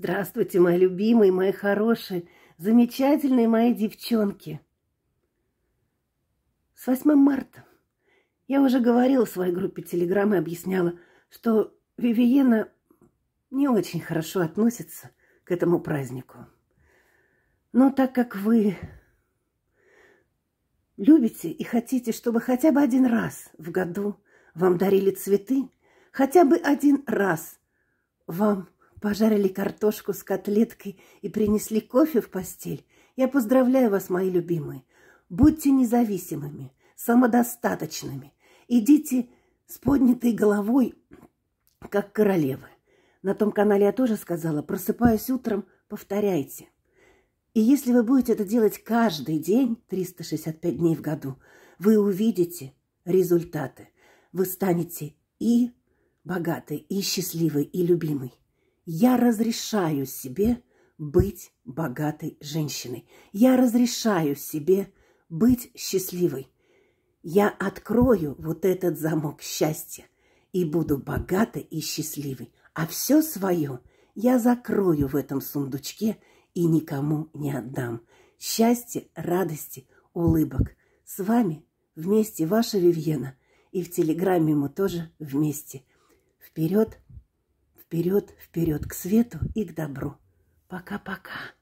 Здравствуйте, мои любимые, мои хорошие, замечательные мои девчонки. С 8 марта я уже говорила в своей группе Телеграм и объясняла, что Вивиена не очень хорошо относится к этому празднику. Но так как вы любите и хотите, чтобы хотя бы один раз в году вам дарили цветы, хотя бы один раз вам пожарили картошку с котлеткой и принесли кофе в постель, я поздравляю вас, мои любимые. Будьте независимыми, самодостаточными. Идите с поднятой головой, как королевы. На том канале я тоже сказала, просыпаясь утром, повторяйте. И если вы будете это делать каждый день, 365 дней в году, вы увидите результаты. Вы станете и богатой, и счастливой, и любимой. Я разрешаю себе быть богатой женщиной. Я разрешаю себе быть счастливой. Я открою вот этот замок счастья и буду богатой и счастливой. А все свое я закрою в этом сундучке и никому не отдам. Счастья, радости, улыбок. С вами вместе ваша Вивьена. И в Телеграме мы тоже вместе. Вперед! вперед, вперед к свету и к добру. Пока-пока.